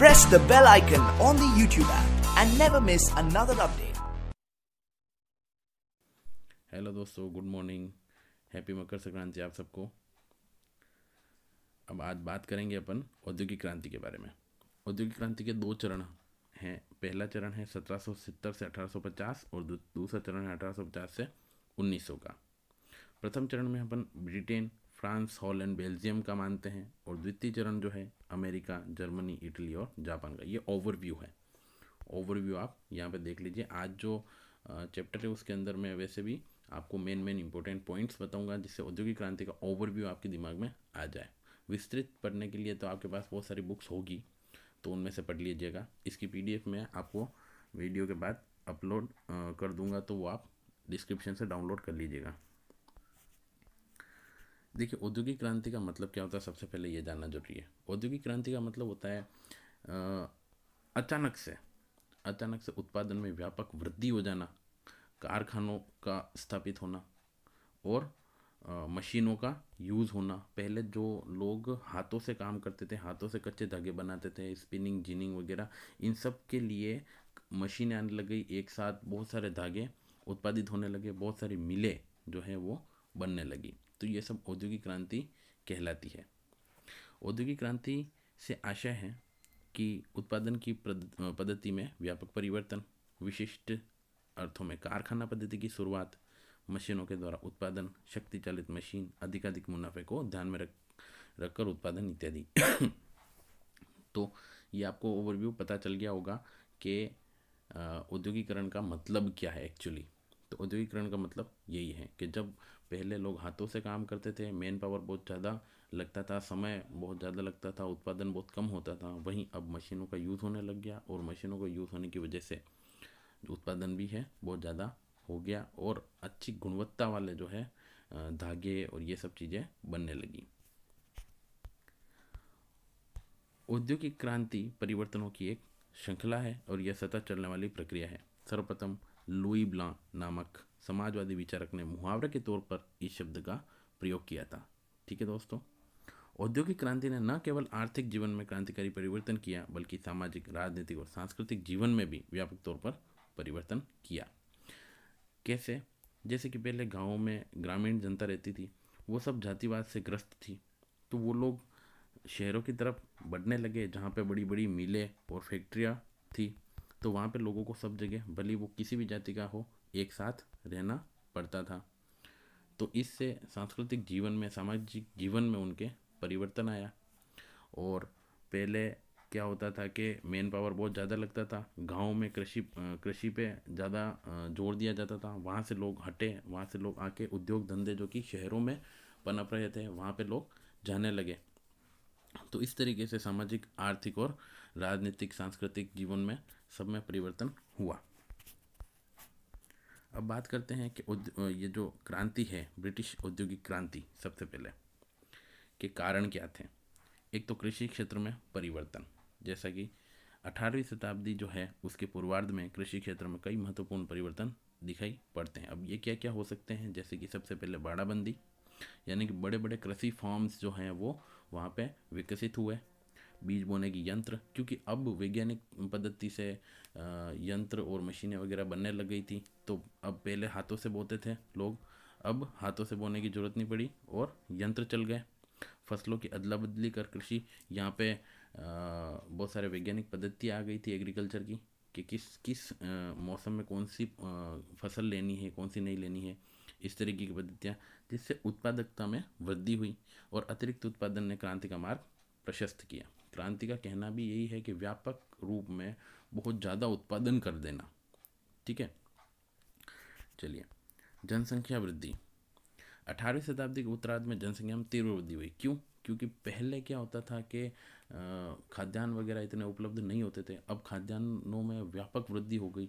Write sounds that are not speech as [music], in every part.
press the bell icon on the YouTube app and never miss another update. Hello दोस्तों good morning happy Makar Sankranti आप सबको अब आज बात करेंगे अपन औद्योगिक क्रांति के बारे में औद्योगिक क्रांति के दो चरण हैं पहला चरण है 1770 से 1850 और दूसरा चरण है 1850 से 1900 का प्रथम चरण में अपन ब्रिटेन फ्रांस हॉलैंड बेल्जियम का मानते हैं और द्वितीय चरण जो है अमेरिका जर्मनी इटली और जापान का ये ओवरव्यू है ओवरव्यू आप यहाँ पे देख लीजिए आज जो चैप्टर है उसके अंदर मैं वैसे भी आपको मेन मेन इंपॉर्टेंट पॉइंट्स बताऊंगा जिससे औद्योगिक क्रांति का ओवरव्यू आपके दिमाग में आ जाए विस्तृत पढ़ने के लिए तो आपके पास बहुत सारी बुक्स होगी तो उनमें से पढ़ लीजिएगा इसकी पी मैं आपको वीडियो के बाद अपलोड कर दूंगा तो वो आप डिस्क्रिप्शन से डाउनलोड कर लीजिएगा देखिए औद्योगिक क्रांति का मतलब क्या होता है सबसे पहले ये जानना जरूरी है औद्योगिक क्रांति का मतलब होता है अचानक से अचानक से उत्पादन में व्यापक वृद्धि हो जाना कारखानों का स्थापित होना और मशीनों का यूज़ होना पहले जो लोग हाथों से काम करते थे हाथों से कच्चे धागे बनाते थे स्पिनिंग जिनिंग वगैरह इन सब के लिए मशीनें आने लग गई एक साथ बहुत सारे धागे उत्पादित होने लगे बहुत सारी मिलें जो है वो बनने लगी तो ये सब औद्योगिक क्रांति कहलाती है औद्योगिक क्रांति से आशय है कि उत्पादन की पद्धति में व्यापक परिवर्तन विशिष्ट अर्थों में कारखाना पद्धति की शुरुआत मशीनों के द्वारा उत्पादन शक्ति चालित मशीन अधिकाधिक मुनाफे को ध्यान में रख रखकर उत्पादन इत्यादि [coughs] तो ये आपको ओवरव्यू पता चल गया होगा कि औद्योगिकरण का मतलब क्या है एक्चुअली तो औद्योगिकरण का मतलब यही है कि जब पहले लोग हाथों से काम करते थे मैन पावर बहुत ज़्यादा लगता था समय बहुत ज़्यादा लगता था उत्पादन बहुत कम होता था वहीं अब मशीनों का यूज़ होने लग गया और मशीनों का यूज़ होने की वजह से उत्पादन भी है बहुत ज़्यादा हो गया और अच्छी गुणवत्ता वाले जो है धागे और ये सब चीज़ें बनने लगी औद्योगिक क्रांति परिवर्तनों की एक श्रृंखला है और यह सतत चलने वाली प्रक्रिया है सर्वप्रथम लुई ब्लां नामक समाजवादी विचारक ने मुहावरे के तौर पर इस शब्द का प्रयोग किया था ठीक है दोस्तों औद्योगिक क्रांति ने न केवल आर्थिक जीवन में क्रांतिकारी परिवर्तन किया बल्कि सामाजिक राजनीतिक और सांस्कृतिक जीवन में भी व्यापक तौर पर परिवर्तन किया कैसे जैसे कि पहले गाँव में ग्रामीण जनता रहती थी वो सब जातिवाद से ग्रस्त थी तो वो लोग शहरों की तरफ बढ़ने लगे जहाँ पे बड़ी बड़ी मिलें और फैक्ट्रियाँ थी तो वहाँ पे लोगों को सब जगह भले वो किसी भी जाति का हो एक साथ रहना पड़ता था तो इससे सांस्कृतिक जीवन में सामाजिक जीवन में उनके परिवर्तन आया और पहले क्या होता था कि मैन पावर बहुत ज़्यादा लगता था गाँव में कृषि कृषि पे ज़्यादा जोर दिया जाता था वहाँ से लोग हटे वहाँ से लोग आके उद्योग धंधे जो कि शहरों में पनप रहे थे वहाँ पे लोग जाने लगे तो इस तरीके से सामाजिक आर्थिक और राजनीतिक सांस्कृतिक जीवन में सब में परिवर्तन हुआ अब बात करते हैं कि ये जो क्रांति है ब्रिटिश औद्योगिक क्रांति सबसे पहले के कारण क्या थे एक तो कृषि क्षेत्र में परिवर्तन जैसा कि 18वीं शताब्दी जो है उसके पूर्वार्ध में कृषि क्षेत्र में कई महत्वपूर्ण परिवर्तन दिखाई पड़ते हैं अब ये क्या क्या हो सकते हैं जैसे कि सबसे पहले बाड़ाबंदी यानी कि बड़े बड़े कृषि फॉर्म्स जो हैं वो वहाँ पे विकसित हुए बीज बोने की यंत्र क्योंकि अब वैज्ञानिक पद्धति से यंत्र और मशीनें वगैरह बनने लग गई थी तो अब पहले हाथों से बोते थे लोग अब हाथों से बोने की ज़रूरत नहीं पड़ी और यंत्र चल गए फसलों की अदला बदली कर कृषि यहाँ पे बहुत सारे वैज्ञानिक पद्धति आ गई थी एग्रीकल्चर की कि किस किस मौसम में कौन सी फसल लेनी है कौन सी नहीं लेनी है इस तरीके की पद्धतियाँ जिससे उत्पादकता में वृद्धि हुई और अतिरिक्त उत्पादन ने क्रांति का मार्ग प्रशस्त किया क्रांति का कहना भी यही है कि व्यापक रूप में बहुत ज़्यादा उत्पादन कर देना ठीक है चलिए जनसंख्या वृद्धि अठारहवीं शताब्दी के उत्तरार्ध में जनसंख्या में तीव्र वृद्धि हुई क्यों क्योंकि पहले क्या होता था कि खाद्यान्न वगैरह इतने उपलब्ध नहीं होते थे अब खाद्यान्नों में व्यापक वृद्धि हो गई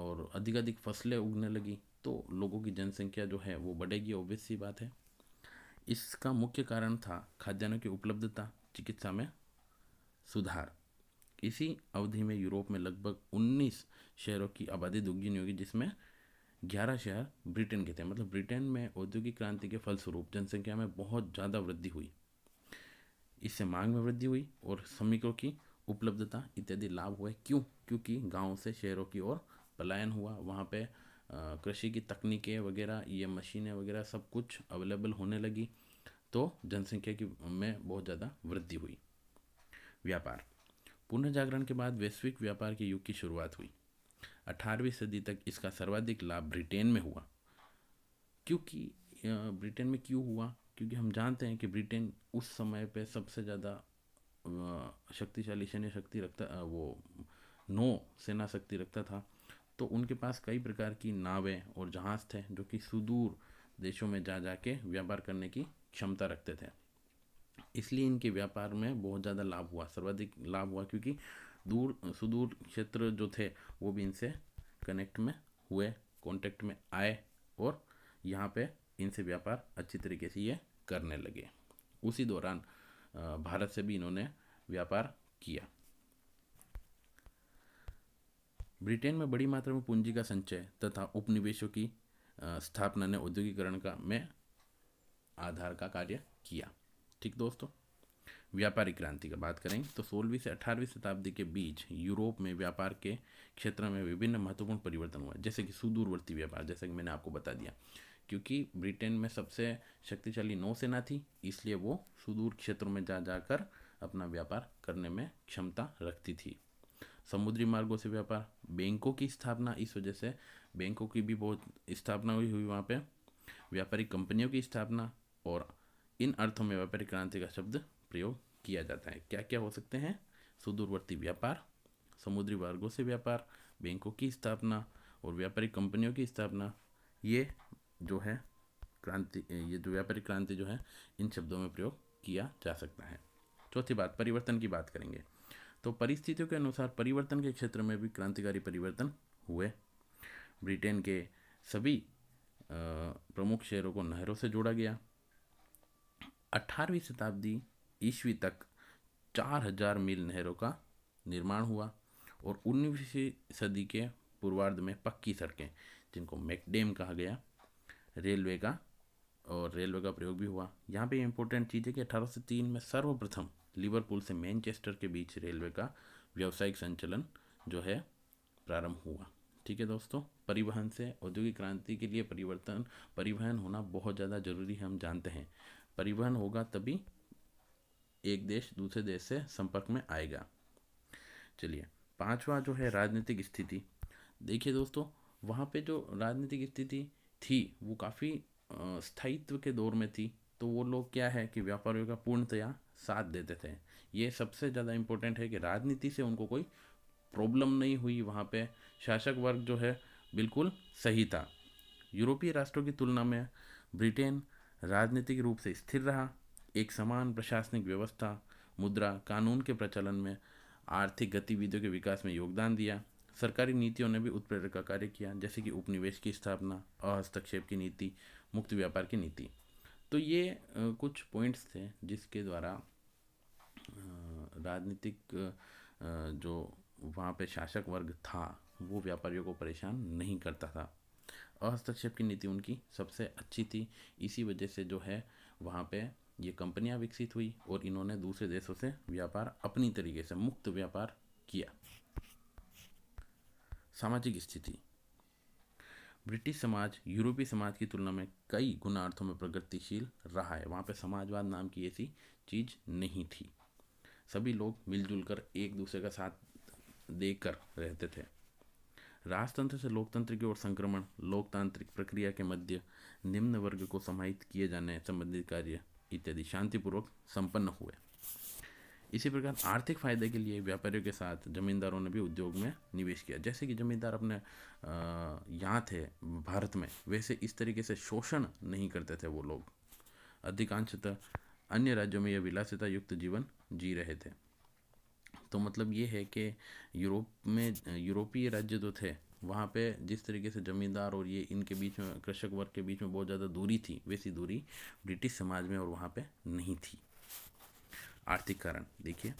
और अधिकाधिक फसलें उगने लगी तो लोगों की जनसंख्या जो है वो बढ़ेगी ऑब्वियस सी बात है इसका मुख्य कारण था खाद्यान्नों की उपलब्धता चिकित्सा में सुधार इसी अवधि में यूरोप में लगभग 19 शहरों की आबादी दुगनी होगी जिसमें 11 शहर ब्रिटेन के थे मतलब ब्रिटेन में औद्योगिक क्रांति के फलस्वरूप जनसंख्या में बहुत ज़्यादा वृद्धि हुई इससे मांग में वृद्धि हुई और श्रमिकों की उपलब्धता इत्यादि लाभ हुए क्यों क्योंकि गाँव से शहरों की ओर पलायन हुआ वहाँ पर कृषि की तकनीकें वगैरह ये e मशीनें वगैरह सब कुछ अवेलेबल होने लगी तो जनसंख्या की में बहुत ज़्यादा वृद्धि हुई व्यापार पुनर्जागरण के बाद वैश्विक व्यापार के युग की शुरुआत हुई 18वीं सदी तक इसका सर्वाधिक लाभ ब्रिटेन में हुआ क्योंकि ब्रिटेन में क्यों हुआ क्योंकि हम जानते हैं कि ब्रिटेन उस समय पर सबसे ज़्यादा शक्तिशाली सैन्य शक्ति रखता वो नौ सेना शक्ति रखता था तो उनके पास कई प्रकार की नावें और जहाज़ थे जो कि सुदूर देशों में जा जा के व्यापार करने की क्षमता रखते थे इसलिए इनके व्यापार में बहुत ज़्यादा लाभ हुआ सर्वाधिक लाभ हुआ क्योंकि दूर सुदूर क्षेत्र जो थे वो भी इनसे कनेक्ट में हुए कांटेक्ट में आए और यहाँ पे इनसे व्यापार अच्छी तरीके से ये करने लगे उसी दौरान भारत से भी इन्होंने व्यापार किया ब्रिटेन में बड़ी मात्रा में पूंजी का संचय तथा उपनिवेशों की स्थापना ने औद्योगिकरण का में आधार का कार्य किया ठीक दोस्तों व्यापारिक क्रांति का बात करें तो सोलहवीं से अठारहवीं शताब्दी के बीच यूरोप में व्यापार के क्षेत्र में विभिन्न महत्वपूर्ण परिवर्तन हुआ जैसे कि सुदूरवर्ती व्यापार जैसे कि मैंने आपको बता दिया क्योंकि ब्रिटेन में सबसे शक्तिशाली नौसेना थी इसलिए वो सुदूर क्षेत्रों में जा जाकर अपना व्यापार करने में क्षमता रखती थी समुद्री मार्गों से व्यापार बैंकों की स्थापना इस वजह से बैंकों की भी बहुत स्थापना हुई हुई वहाँ पे व्यापारिक कंपनियों की स्थापना और इन अर्थों में व्यापारिक क्रांति का शब्द प्रयोग किया जाता है क्या क्या हो सकते हैं सुदूरवर्ती व्यापार समुद्री वर्गों से व्यापार बैंकों की स्थापना और व्यापारिक कंपनियों की स्थापना ये जो है क्रांति ये जो व्यापारिक क्रांति जो है इन शब्दों में प्रयोग किया जा सकता है चौथी बात परिवर्तन की बात करेंगे तो परिस्थितियों के अनुसार परिवर्तन के क्षेत्र में भी क्रांतिकारी परिवर्तन हुए ब्रिटेन के सभी प्रमुख शहरों को नहरों से जोड़ा गया 18वीं शताब्दी ईस्वी तक 4000 मील नहरों का निर्माण हुआ और 19वीं सदी के पूर्वार्ध में पक्की सड़कें जिनको मैकडेम कहा गया रेलवे का और रेलवे का प्रयोग भी हुआ यहाँ पे इम्पोर्टेंट चीज़ है कि अठारह सौ तीन में सर्वप्रथम लिवरपूल से मैनचेस्टर के बीच रेलवे का व्यावसायिक संचलन जो है प्रारंभ हुआ ठीक है दोस्तों परिवहन से औद्योगिक क्रांति के लिए परिवर्तन परिवहन होना बहुत ज़्यादा ज़रूरी है हम जानते हैं परिवहन होगा तभी एक देश दूसरे देश से संपर्क में आएगा चलिए पांचवा जो है राजनीतिक स्थिति देखिए दोस्तों वहाँ पे जो राजनीतिक स्थिति थी वो काफ़ी स्थायित्व के दौर में थी तो वो लोग क्या है कि व्यापारियों का पूर्णतया साथ देते थे ये सबसे ज़्यादा इम्पोर्टेंट है कि राजनीति से उनको कोई प्रॉब्लम नहीं हुई वहाँ पे शासक वर्ग जो है बिल्कुल सही था यूरोपीय राष्ट्रों की तुलना में ब्रिटेन राजनीतिक रूप से स्थिर रहा एक समान प्रशासनिक व्यवस्था मुद्रा कानून के प्रचलन में आर्थिक गतिविधियों के विकास में योगदान दिया सरकारी नीतियों ने भी उत्प्रेरक का कार्य किया जैसे कि उपनिवेश की स्थापना अहस्तक्षेप की नीति मुक्त व्यापार की नीति तो ये कुछ पॉइंट्स थे जिसके द्वारा राजनीतिक जो वहाँ पे शासक वर्ग था वो व्यापारियों को परेशान नहीं करता था हस्तक्षेप की नीति उनकी सबसे अच्छी थी इसी वजह से जो है वहाँ पे ये कंपनियाँ विकसित हुई और इन्होंने दूसरे देशों से व्यापार अपनी तरीके से मुक्त व्यापार किया सामाजिक स्थिति ब्रिटिश समाज यूरोपीय समाज की तुलना में कई गुना अर्थों में प्रगतिशील रहा है वहाँ पे समाजवाद नाम की ऐसी चीज़ नहीं थी सभी लोग मिलजुल कर एक दूसरे का साथ देकर रहते थे राजतंत्र से लोकतंत्र की ओर संक्रमण लोकतांत्रिक प्रक्रिया के मध्य निम्न वर्ग को समाहित किए जाने संबंधित कार्य इत्यादि शांतिपूर्वक संपन्न हुए इसी प्रकार आर्थिक फायदे के लिए व्यापारियों के साथ जमींदारों ने भी उद्योग में निवेश किया जैसे कि जमींदार अपने यहाँ थे भारत में वैसे इस तरीके से शोषण नहीं करते थे वो लोग अधिकांशतः अन्य राज्यों में यह विलासिता युक्त जीवन जी रहे थे तो मतलब ये है कि यूरोप में यूरोपीय राज्य जो थे वहाँ पे जिस तरीके से ज़मींदार और ये इनके बीच में कृषक वर्ग के बीच में बहुत ज़्यादा दूरी थी वैसी दूरी ब्रिटिश समाज में और वहाँ पे नहीं थी आर्थिक कारण देखिए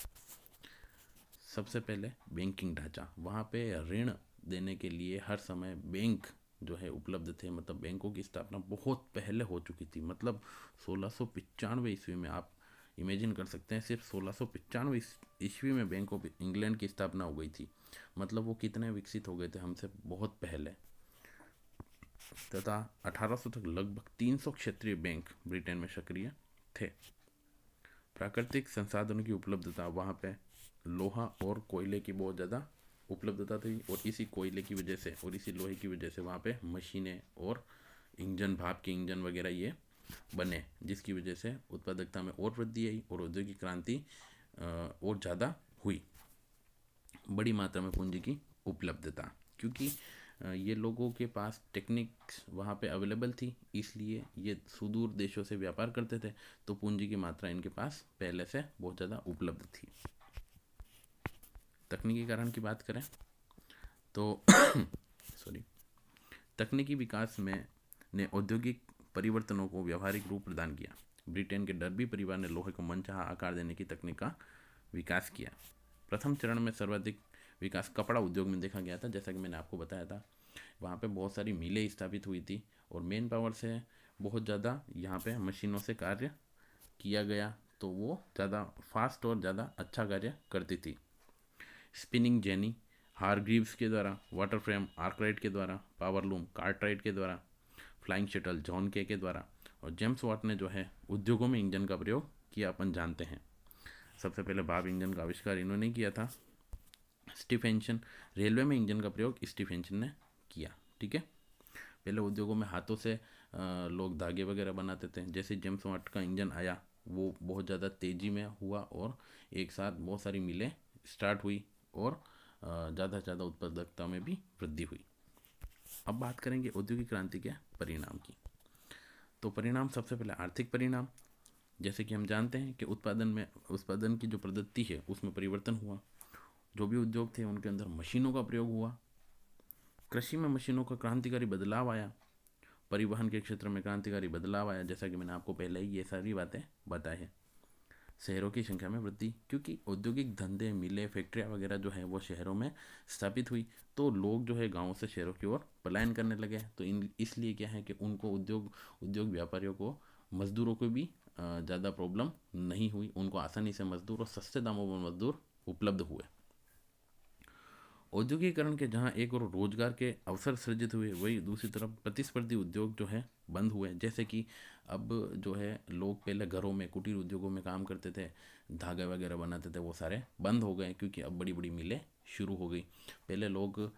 सबसे पहले बैंकिंग ढांचा वहाँ पे ऋण देने के लिए हर समय बैंक जो है उपलब्ध थे मतलब बैंकों की स्थापना बहुत पहले हो चुकी थी मतलब सोलह ईस्वी में आप इमेजिन कर सकते हैं सिर्फ सोलह सौ पचानवे ईस्वी में बैंक ऑफ इंग्लैंड की स्थापना हो गई थी मतलब वो कितने विकसित हो गए थे हमसे बहुत पहले तथा 1800 तक लगभग 300 क्षेत्रीय बैंक ब्रिटेन में सक्रिय थे प्राकृतिक संसाधनों की उपलब्धता वहाँ पे लोहा और कोयले की बहुत ज़्यादा उपलब्धता थी और इसी कोयले की वजह से और इसी लोहे की वजह से वहाँ पे मशीनें और इंजन भाप के इंजन वगैरह ये बने जिसकी वजह से उत्पादकता में और वृद्धि आई और औद्योगिक क्रांति और ज़्यादा हुई बड़ी मात्रा में पूंजी की उपलब्धता क्योंकि ये लोगों के पास टेक्निक्स वहाँ पे अवेलेबल थी इसलिए ये सुदूर देशों से व्यापार करते थे तो पूंजी की मात्रा इनके पास पहले से बहुत ज़्यादा उपलब्ध थी तकनीकी कारण की बात करें तो सॉरी [coughs] तकनीकी विकास में ने औद्योगिक परिवर्तनों को व्यवहारिक रूप प्रदान किया ब्रिटेन के डरबी परिवार ने लोहे को मनचाहा आकार देने की तकनीक का विकास किया प्रथम चरण में सर्वाधिक विकास कपड़ा उद्योग में देखा गया था जैसा कि मैंने आपको बताया था वहाँ पे बहुत सारी मिलें स्थापित हुई थी और मेन पावर से बहुत ज़्यादा यहाँ पे मशीनों से कार्य किया गया तो वो ज़्यादा फास्ट और ज़्यादा अच्छा कार्य करती थी स्पिनिंग जेनी ग्रीव्स के द्वारा वाटर फ्रेम आर्कराइट के द्वारा पावर लूम कार्टराइट के द्वारा फ्लाइंग शटल जॉन के के द्वारा और जेम्स वाट ने जो है उद्योगों में इंजन का प्रयोग किया अपन जानते हैं सबसे पहले भाप इंजन का आविष्कार इन्होंने किया था स्टीफेंशन रेलवे में इंजन का प्रयोग स्टीफेंशन ने किया ठीक है पहले उद्योगों में हाथों से लोग धागे वगैरह बनाते थे जैसे जेम्स वाट का इंजन आया वो बहुत ज़्यादा तेज़ी में हुआ और एक साथ बहुत सारी मिलें स्टार्ट हुई और ज़्यादा से ज़्यादा उत्पादकता में भी वृद्धि हुई अब बात करेंगे औद्योगिक क्रांति के परिणाम की तो परिणाम सबसे पहले आर्थिक परिणाम जैसे कि हम जानते हैं कि उत्पादन में उत्पादन की जो पद्धति है उसमें परिवर्तन हुआ जो भी उद्योग थे उनके अंदर मशीनों का प्रयोग हुआ कृषि में मशीनों का क्रांतिकारी बदलाव आया परिवहन के क्षेत्र में क्रांतिकारी बदलाव आया जैसा कि मैंने आपको पहले ही ये सारी बातें बताई है शहरों की संख्या में वृद्धि क्योंकि औद्योगिक धंधे मिले फैक्ट्रियाँ वगैरह जो है वो शहरों में स्थापित हुई तो लोग जो है गाँव से शहरों की ओर पलायन करने लगे तो इन इसलिए क्या है कि उनको उद्योग उद्योग व्यापारियों को मजदूरों को भी ज़्यादा प्रॉब्लम नहीं हुई उनको आसानी से मजदूर और सस्ते दामों पर मजदूर उपलब्ध हुए औद्योगिकरण के जहाँ एक और रोजगार के अवसर सृजित हुए वही दूसरी तरफ प्रतिस्पर्धी उद्योग जो है बंद हुए जैसे कि अब जो है लोग पहले घरों में कुटीर उद्योगों में काम करते थे धागे वगैरह बनाते थे वो सारे बंद हो गए क्योंकि अब बड़ी बड़ी मिलें शुरू हो गई पहले लोग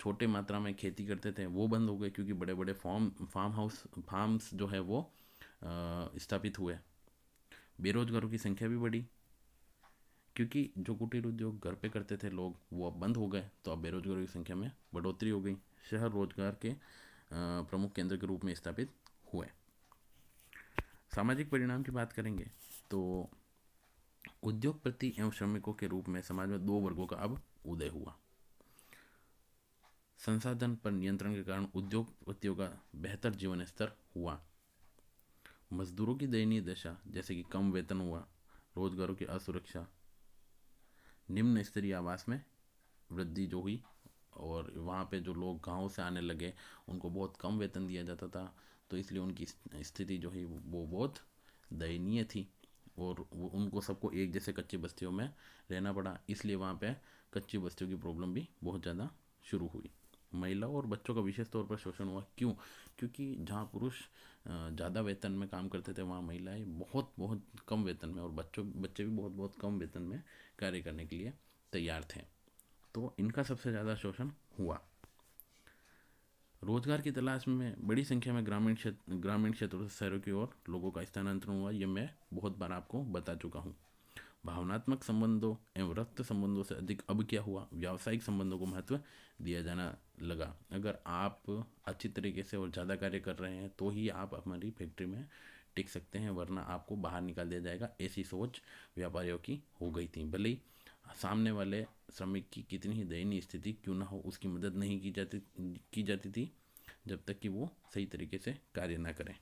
छोटे मात्रा में खेती करते थे वो बंद हो गए क्योंकि बड़े बड़े फार्म फार्म हाउस फार्म्स जो है वो स्थापित हुए बेरोजगारों की संख्या भी बढ़ी क्योंकि जो कुटीर उद्योग घर पे करते थे लोग वो अब बंद हो गए तो अब बेरोजगारों की संख्या में बढ़ोतरी हो गई शहर रोजगार के प्रमुख केंद्र के रूप में स्थापित हुए सामाजिक परिणाम की बात करेंगे तो उद्योगपति एवं श्रमिकों के रूप में समाज में दो वर्गों का अब उदय हुआ संसाधन पर नियंत्रण के कारण उद्योगपतियों का बेहतर जीवन स्तर हुआ मजदूरों की दयनीय दशा जैसे कि कम वेतन हुआ रोजगारों की असुरक्षा निम्न स्तरीय आवास में वृद्धि जो हुई और वहाँ पे जो लोग गाँव से आने लगे उनको बहुत कम वेतन दिया जाता था तो इसलिए उनकी स्थिति जो है वो बहुत दयनीय थी और वो उनको सबको एक जैसे कच्ची बस्तियों में रहना पड़ा इसलिए वहाँ पे कच्ची बस्तियों की प्रॉब्लम भी बहुत ज़्यादा शुरू हुई महिलाओं और बच्चों का विशेष तौर पर शोषण हुआ क्यों क्योंकि जहाँ पुरुष ज़्यादा वेतन में काम करते थे वहाँ महिलाएं बहुत बहुत कम वेतन में और बच्चों बच्चे भी बहुत बहुत कम वेतन में कार्य करने के लिए तैयार थे तो इनका सबसे ज़्यादा शोषण हुआ रोजगार की तलाश में बड़ी संख्या में ग्रामीण क्षेत्र ग्रामीण क्षेत्रों से शहरों की ओर लोगों का स्थानांतरण हुआ ये मैं बहुत बार आपको बता चुका हूँ भावनात्मक संबंधों एवं रक्त संबंधों से अधिक अब क्या हुआ व्यावसायिक संबंधों को महत्व दिया जाना लगा अगर आप अच्छी तरीके से और ज़्यादा कार्य कर रहे हैं तो ही आप हमारी फैक्ट्री में टिक सकते हैं वरना आपको बाहर निकाल दिया जाएगा ऐसी सोच व्यापारियों की हो गई थी भले ही सामने वाले श्रमिक की कितनी ही दयनीय स्थिति क्यों ना हो उसकी मदद नहीं की जाती की जाती थी जब तक कि वो सही तरीके से कार्य ना करें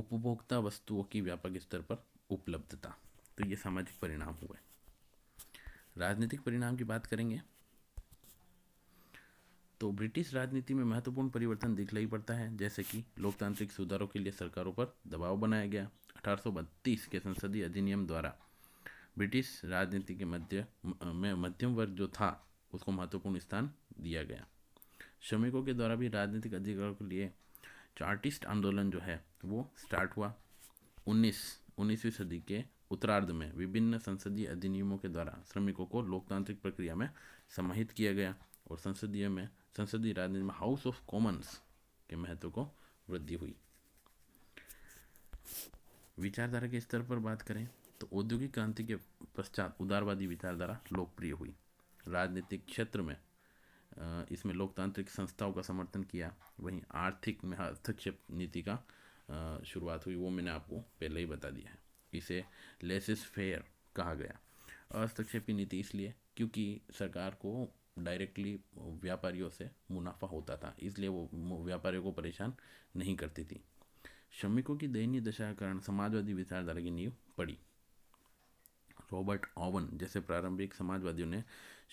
उपभोक्ता वस्तुओं की व्यापक स्तर पर उपलब्धता तो ये सामाजिक परिणाम हुए राजनीतिक परिणाम की बात करेंगे तो ब्रिटिश राजनीति में महत्वपूर्ण परिवर्तन दिखलाई पड़ता है जैसे कि लोकतांत्रिक सुधारों के लिए सरकारों पर दबाव बनाया गया 1832 के संसदीय अधिनियम द्वारा ब्रिटिश राजनीति के मध्य में मध्यम वर्ग जो था उसको महत्वपूर्ण स्थान दिया गया श्रमिकों के द्वारा भी राजनीतिक अधिकारों के लिए चार्टिस्ट आंदोलन जो है वो स्टार्ट हुआ उन्नीस उन्नीसवीं सदी के उत्तरार्ध में विभिन्न संसदीय अधिनियमों के द्वारा श्रमिकों को लोकतांत्रिक प्रक्रिया में समाहित किया गया और संसदीय में संसदीय राजनीति में हाउस ऑफ कॉमन्स के महत्व को वृद्धि हुई विचारधारा के स्तर पर बात करें तो औद्योगिक क्रांति के पश्चात उदारवादी विचारधारा लोकप्रिय हुई राजनीतिक क्षेत्र में इसमें लोकतांत्रिक संस्थाओं का समर्थन किया वहीं आर्थिक में हस्तक्षेप नीति का शुरुआत हुई वो मैंने आपको पहले ही बता दिया है इसे इज फेयर कहा गया हस्तक्षेपी नीति इसलिए क्योंकि सरकार को डायरेक्टली व्यापारियों से मुनाफा होता था इसलिए वो व्यापारियों को परेशान नहीं करती थी श्रमिकों की दयनीय दशा के कारण समाजवादी विचारधारा की नींव पड़ी रॉबर्ट ओवन जैसे प्रारंभिक समाजवादियों ने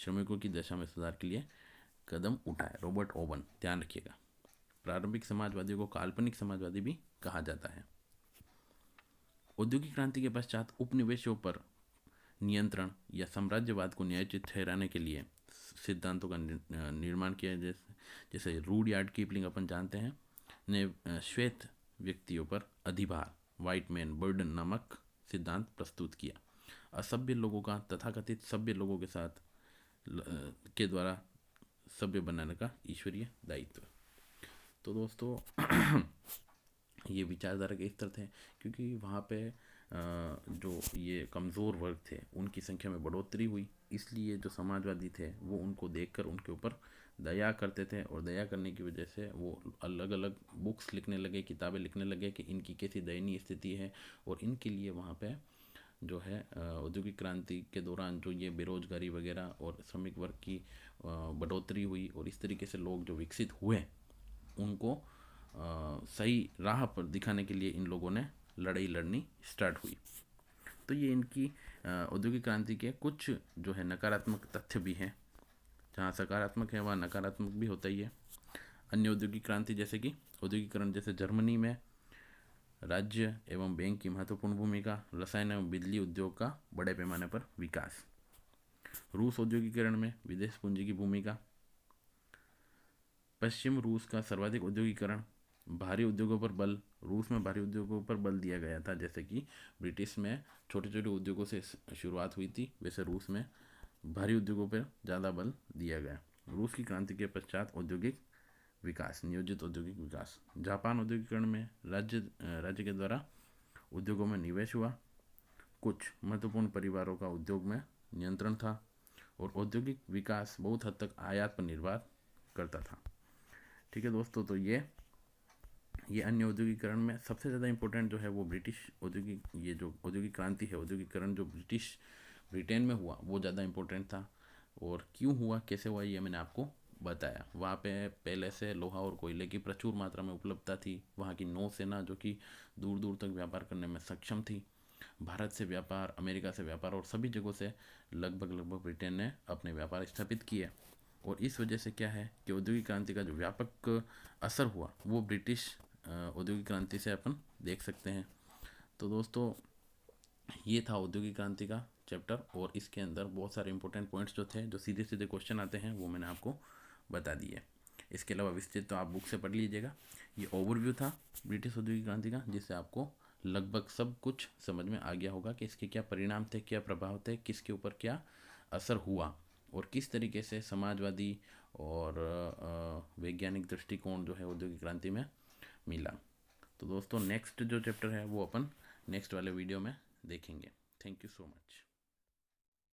श्रमिकों की दशा में सुधार के लिए कदम उठाए रॉबर्ट ओवन ध्यान रखिएगा प्रारंभिक समाजवादियों को काल्पनिक समाजवादी भी कहा जाता है औद्योगिक क्रांति के पश्चात उपनिवेशों पर नियंत्रण या साम्राज्यवाद को न्यायोचित ठहराने के लिए सिद्धांतों का निर्माण किया जैसे जैसे रूड यार्ड कीपलिंग अपन जानते हैं ने श्वेत व्यक्तियों पर अधिभार वाइट मैन बर्डन नामक सिद्धांत प्रस्तुत किया असभ्य लोगों का तथाकथित सभ्य लोगों के साथ के द्वारा सभ्य बनाने का ईश्वरीय दायित्व तो दोस्तों ये विचारधारा के स्तर थे क्योंकि वहाँ पे जो ये कमज़ोर वर्ग थे उनकी संख्या में बढ़ोतरी हुई इसलिए जो समाजवादी थे वो उनको देखकर उनके ऊपर दया करते थे और दया करने की वजह से वो अलग अलग बुक्स लिखने लगे किताबें लिखने लगे कि इनकी कैसी दयनीय स्थिति है और इनके लिए वहाँ पे जो है औद्योगिक क्रांति के दौरान जो ये बेरोजगारी वगैरह और श्रमिक वर्ग की बढ़ोतरी हुई और इस तरीके से लोग जो विकसित हुए उनको सही राह पर दिखाने के लिए इन लोगों ने लड़ाई लड़नी स्टार्ट हुई तो ये इनकी औद्योगिक क्रांति के कुछ जो है नकारात्मक तथ्य भी हैं जहाँ सकारात्मक है वहाँ नकारात्मक भी होता ही है अन्य औद्योगिक क्रांति जैसे कि औद्योगिकरण जैसे जर्मनी में राज्य एवं बैंक की महत्वपूर्ण भूमिका रसायन एवं बिजली उद्योग का बड़े पैमाने पर विकास रूस औद्योगिकरण में विदेश पूंजी की भूमिका पश्चिम रूस का सर्वाधिक औद्योगिकरण भारी उद्योगों पर बल रूस में भारी उद्योगों पर बल दिया गया था जैसे कि ब्रिटिश में छोटे छोटे उद्योगों से शुरुआत हुई थी वैसे रूस में भारी उद्योगों पर ज़्यादा बल दिया गया रूस की क्रांति के पश्चात औद्योगिक विकास नियोजित औद्योगिक विकास जापान औद्योगिकरण में राज्य राज्य के द्वारा उद्योगों में निवेश हुआ कुछ महत्वपूर्ण परिवारों का उद्योग में नियंत्रण था और औद्योगिक विकास बहुत हद तक आयात पर निर्भर करता था ठीक है दोस्तों तो ये ये अन्य औद्योगिकरण में सबसे ज़्यादा इम्पोर्टेंट जो है वो ब्रिटिश औद्योगिक ये जो औद्योगिक क्रांति है औद्योगिकरण जो ब्रिटिश ब्रिटेन में हुआ वो ज़्यादा इम्पोर्टेंट था और क्यों हुआ कैसे हुआ ये मैंने आपको बताया वहाँ पे पहले से लोहा और कोयले की प्रचुर मात्रा में उपलब्धता थी वहाँ की नौसेना जो कि दूर दूर तक व्यापार करने में सक्षम थी भारत से व्यापार अमेरिका से व्यापार और सभी जगहों से लगभग लगभग ब्रिटेन ने अपने व्यापार स्थापित किए और इस वजह से क्या है कि औद्योगिक क्रांति का जो व्यापक असर हुआ वो ब्रिटिश औद्योगिक क्रांति से अपन देख सकते हैं तो दोस्तों ये था औद्योगिक क्रांति का चैप्टर और इसके अंदर बहुत सारे इंपॉर्टेंट पॉइंट्स जो थे जो सीधे सीधे क्वेश्चन आते हैं वो मैंने आपको बता दिए इसके अलावा विस्तृत तो आप बुक से पढ़ लीजिएगा ये ओवरव्यू था ब्रिटिश औद्योगिक क्रांति का जिससे आपको लगभग सब कुछ समझ में आ गया होगा कि इसके क्या परिणाम थे क्या प्रभाव थे किसके ऊपर क्या असर हुआ और किस तरीके से समाजवादी और वैज्ञानिक दृष्टिकोण जो है औद्योगिक क्रांति में मिला तो दोस्तों नेक्स्ट जो चैप्टर है वो अपन नेक्स्ट वाले वीडियो में देखेंगे थैंक यू सो मच